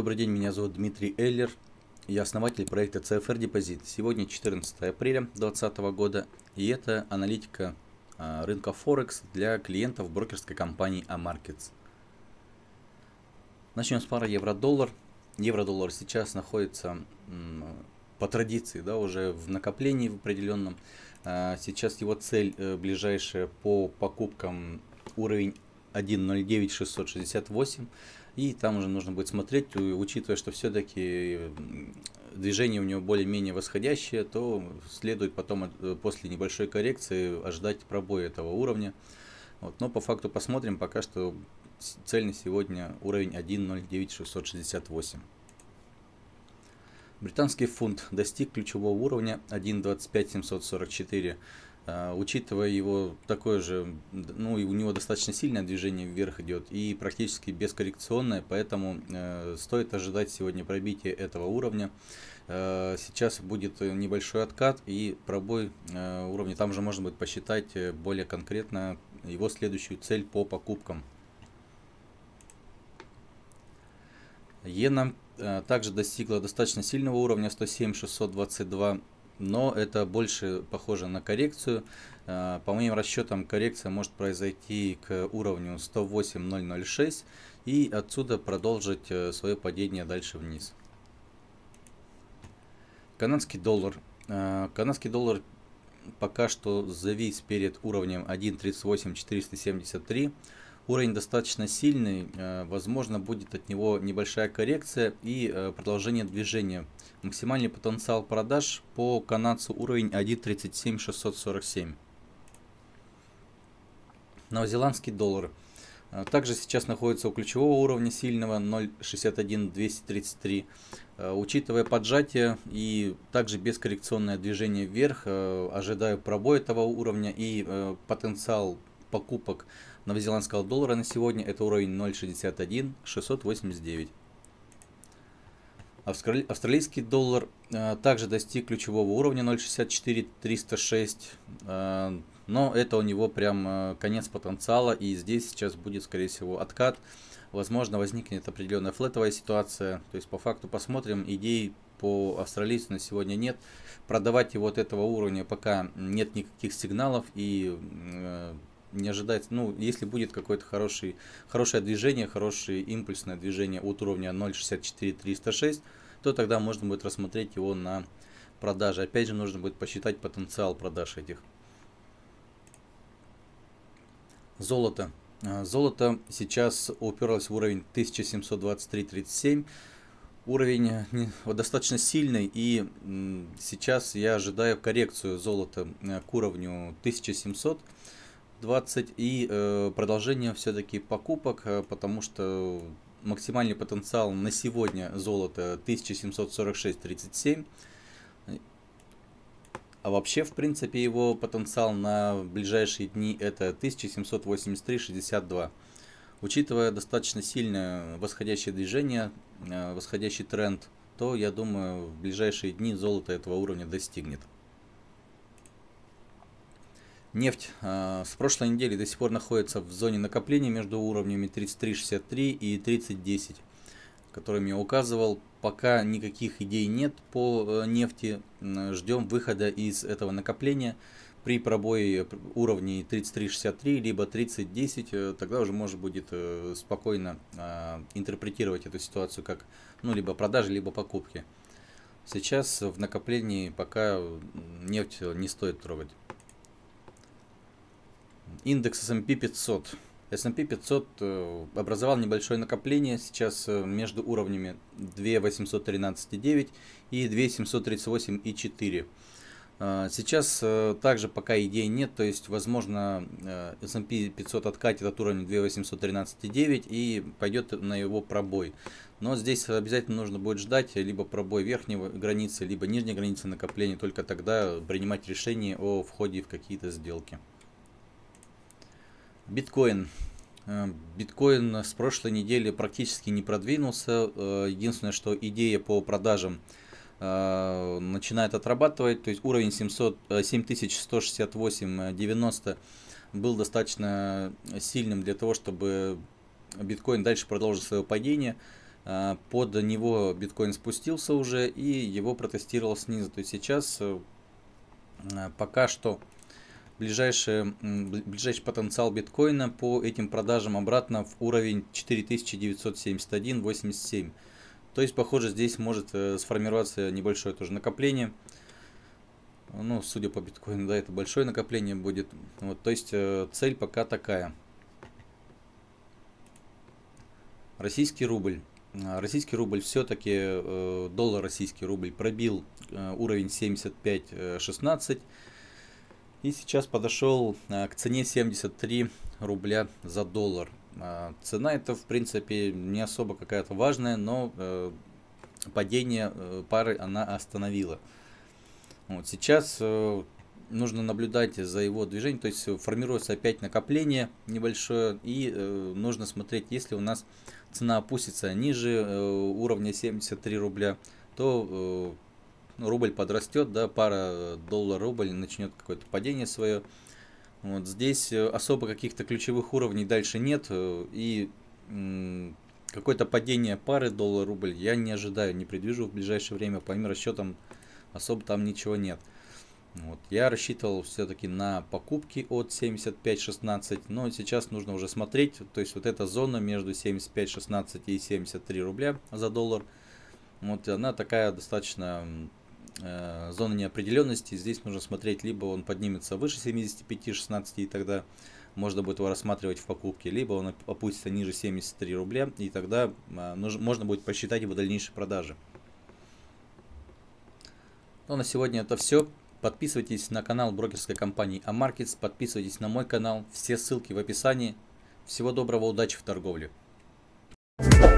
Добрый день, меня зовут Дмитрий Эллер. Я основатель проекта CFR Депозит. Сегодня 14 апреля 2020 года, и это аналитика а, рынка Форекс для клиентов брокерской компании Amarkets. Начнем с пары евро-доллар. Евро-доллар сейчас находится по традиции, да, уже в накоплении в определенном. А, сейчас его цель э, ближайшая по покупкам уровень 1.09668. И там уже нужно будет смотреть, учитывая, что все-таки движение у него более-менее восходящее, то следует потом после небольшой коррекции ожидать пробоя этого уровня. Вот. Но по факту посмотрим, пока что цель на сегодня уровень 1.09668. Британский фунт достиг ключевого уровня 1.25744. А, учитывая его такое же, ну и у него достаточно сильное движение вверх идет и практически бескоррекционное, поэтому э, стоит ожидать сегодня пробития этого уровня. Э, сейчас будет небольшой откат и пробой э, уровня, там же можно будет посчитать э, более конкретно его следующую цель по покупкам. Иена э, также достигла достаточно сильного уровня 107 622 но это больше похоже на коррекцию. Э, по моим расчетам, коррекция может произойти к уровню 108.006 и отсюда продолжить э, свое падение дальше вниз. Канадский доллар. Э, канадский доллар пока что завис перед уровнем 1.38.473. Уровень достаточно сильный, э, возможно будет от него небольшая коррекция и э, продолжение движения. Максимальный потенциал продаж по канадцу уровень 1.37647. Новозеландский доллар. Э, также сейчас находится у ключевого уровня сильного 0.61233. Учитывая поджатие и также бескоррекционное движение вверх, ожидаю пробой этого уровня и потенциал покупок новозеландского доллара на сегодня это уровень 0.61 689. Австралийский доллар э, также достиг ключевого уровня 0.64 306, э, но это у него прям э, конец потенциала и здесь сейчас будет скорее всего откат. Возможно возникнет определенная флетовая ситуация, то есть по факту посмотрим, идей по австралийцу на сегодня нет. Продавать его от этого уровня пока нет никаких сигналов и э, не ожидать, ну, если будет какое-то хорошее, хорошее движение, хорошее импульсное движение от уровня 0.64306, то тогда можно будет рассмотреть его на продаже. Опять же, нужно будет посчитать потенциал продаж этих. Золото. А, золото сейчас уперлось в уровень 1723.37. Уровень э, достаточно сильный, и сейчас я ожидаю коррекцию золота э, к уровню 1700. 20 и э, продолжение все-таки покупок, э, потому что максимальный потенциал на сегодня золото 1746.37. А вообще, в принципе, его потенциал на ближайшие дни это 1783.62. Учитывая достаточно сильное восходящее движение, э, восходящий тренд, то я думаю, в ближайшие дни золото этого уровня достигнет. Нефть э, с прошлой недели до сих пор находится в зоне накопления между уровнями 33.63 и 30.10, которым я указывал. Пока никаких идей нет по э, нефти. Ждем выхода из этого накопления. При пробое э, уровней 33.63 либо 30.10, тогда уже можно будет спокойно интерпретировать эту ситуацию как ну, либо продажи, либо покупки. Сейчас в накоплении пока нефть не стоит трогать индекс S&P 500. S&P 500 э, образовал небольшое накопление сейчас э, между уровнями 2813,9 и 2738,4. Э, сейчас также пока идей нет, то есть возможно S&P 500 откатит от уровня 2813,9 и пойдет на его пробой. Но здесь обязательно нужно будет ждать либо пробой верхней границы, либо нижней границы накопления, только тогда принимать решение о входе в какие-то сделки. Биткоин. Э, биткоин с прошлой недели практически не продвинулся. Э, единственное, что идея по продажам э, начинает отрабатывать. То есть уровень 700, 7168.90 был достаточно сильным для того, чтобы биткоин дальше продолжил свое падение. Под него биткоин спустился уже и его протестировал снизу. То есть сейчас пока что ближайший, ближайший потенциал биткоина по этим продажам обратно в уровень 4971.87. То есть, похоже, здесь может э, сформироваться небольшое тоже накопление. Ну, судя по биткоину, да, это большое накопление будет. Вот, то есть, э, цель пока такая. Российский рубль. А, российский рубль все-таки, э, доллар российский рубль пробил уровень 75.16. И сейчас подошел э, к цене 73 рубля за доллар. А, цена это, в принципе, не особо какая-то важная, но э, падение э, пары она остановила. Вот сейчас нужно наблюдать за его движением, то есть формируется опять накопление небольшое, и нужно смотреть, если у нас цена опустится ниже уровня 73 рубля, то рубль подрастет, да, пара э, доллар-рубль начнет какое-то падение свое. Вот здесь э, особо каких-то ключевых уровней дальше нет, э, и какое-то падение пары доллар-рубль я не ожидаю, не предвижу в ближайшее время, по моим расчетам особо там ничего нет. Вот. Я рассчитывал все-таки на покупки от 75-16, но сейчас нужно уже смотреть, то есть вот эта зона между 75-16 и 73 рубля за доллар, вот она такая достаточно Э, зона неопределенности. Здесь нужно смотреть, либо он поднимется выше 75-16, и тогда можно будет его рассматривать в покупке, либо он опустится ниже 73 рубля, и тогда э, можно будет посчитать его дальнейшие продажи. Ну, на сегодня это все. Подписывайтесь на канал брокерской компании Amarkets. подписывайтесь на мой канал, все ссылки в описании. Всего доброго, удачи в торговле. Thank you